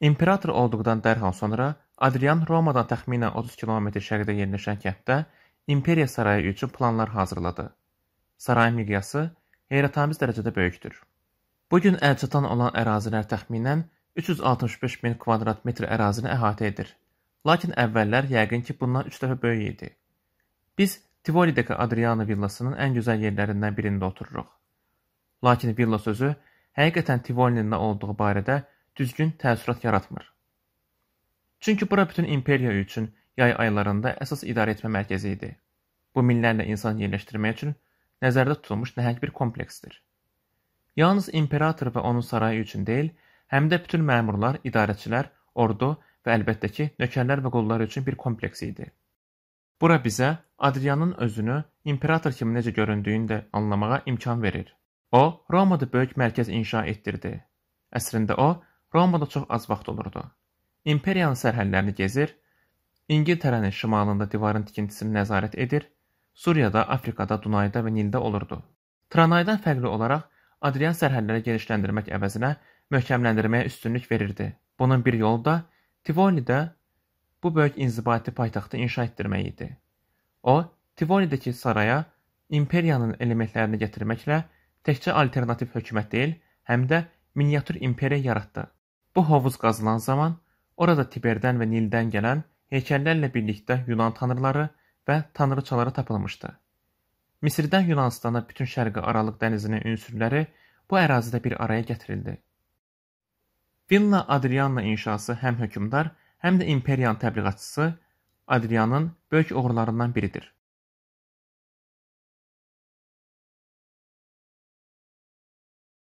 İmperator olduqdan dərhal sonra Adrian Romadan təxminən 30 km şərqdə yerləşən kənddə imperiya sarayı üçün planlar hazırladı. Sarayın miqyası heyrətamiz dərəcədə böyükdür. Bu gün əlçatan olan ərazilər təxminən 365 min kvadrat metr ərazini əhatə edir. Lakin əvvəllər yəqin ki, bundan 3 dəfə böyük idi. Biz Tivolidəki Adriano villasının ən gözəl yerlərindən birində otururuq. Lakin villa sözü həqiqətən Tivolinin nə olduğu barədə düzgün təəssürat yaratmır. Çünki bura bütün imperiya üçün yay aylarında əsas idarəetmə mərkəzi idi. Bu minlərlə insan yerləşdirmək üçün nəzərdə tutulmuş nəhəng bir kompleksdir. Yalnız imperator və onun sarayı üçün deyil, həm də bütün məmurlar, idarəçilər, ordu və əlbəttə ki, nökərlər və qullar üçün bir kompleks idi. Bura bizə Adrianın özünü imperator kimi necə göründüyünü də anlamağa imkan verir. O, Romada böyük mərkəz inşa etdirdi. Əslində o, Romada çox az vaxt olurdu. İmperiyanın sərhədlərini gezir, İngiltərənin şimalında divarın tikintisini nəzarət edir, Suriyada, Afrikada, Dunayda və Nildə olurdu. Tranaydan fərqli olaraq Adrian sərhədləri genişləndirmək əvəzinə möhkəmləndirməyə üstünlük verirdi. Bunun bir yolu da Tivolidə bu böyük inzibati paytaxtı inşa etdirmək idi. O, Tivolidəki saraya imperiyanın elementlərini gətirməklə təkcə alternativ hökumət deyil, həm də miniatür imperiya yaratdı. Bu hovuz qazılan zaman orada Tiberdən və Nildən gələn heykəllərlə birlikdə Yunan tanrıları və tanrıçaları tapılmışdı. Misirdən Yunanistana bütün şərqi Aralıq dənizinin ünsürləri bu ərazidə bir araya gətirildi. Villa Adrianna inşası həm hökmdar, həm də imperiyan təbliğatçısı Adrianın böyük oğurlarından biridir.